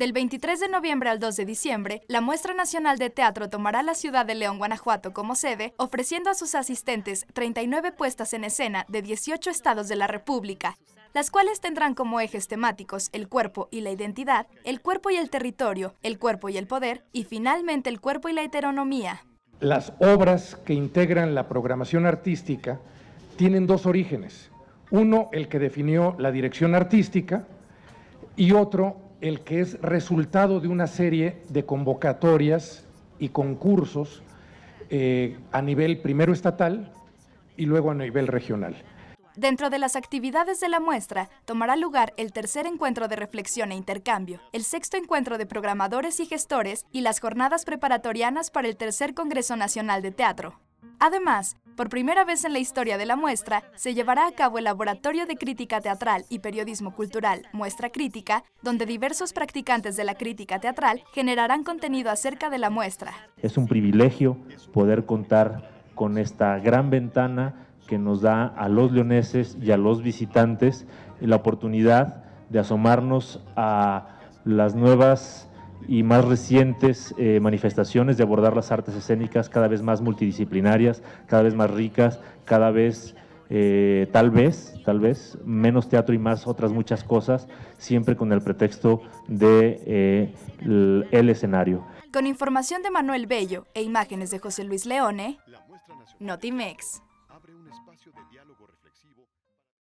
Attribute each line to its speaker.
Speaker 1: Del 23 de noviembre al 2 de diciembre, la Muestra Nacional de Teatro tomará la ciudad de León, Guanajuato como sede, ofreciendo a sus asistentes 39 puestas en escena de 18 estados de la República, las cuales tendrán como ejes temáticos el cuerpo y la identidad, el cuerpo y el territorio, el cuerpo y el poder y finalmente el cuerpo y la heteronomía.
Speaker 2: Las obras que integran la programación artística tienen dos orígenes. Uno, el que definió la dirección artística y otro, el que es resultado de una serie de convocatorias y concursos eh, a nivel primero estatal y luego a nivel regional.
Speaker 1: Dentro de las actividades de la muestra, tomará lugar el tercer encuentro de reflexión e intercambio, el sexto encuentro de programadores y gestores y las jornadas preparatorianas para el tercer Congreso Nacional de Teatro. Además, por primera vez en la historia de la muestra, se llevará a cabo el Laboratorio de Crítica Teatral y Periodismo Cultural, Muestra Crítica, donde diversos practicantes de la crítica teatral generarán contenido acerca de la muestra.
Speaker 3: Es un privilegio poder contar con esta gran ventana que nos da a los leoneses y a los visitantes la oportunidad de asomarnos a las nuevas y más recientes eh, manifestaciones de abordar las artes escénicas cada vez más multidisciplinarias, cada vez más ricas, cada vez, eh, tal vez, tal vez, menos teatro y más otras muchas cosas, siempre con el pretexto de eh, el, escenario.
Speaker 1: Con información de Manuel Bello e imágenes de José Luis Leone, Notimex.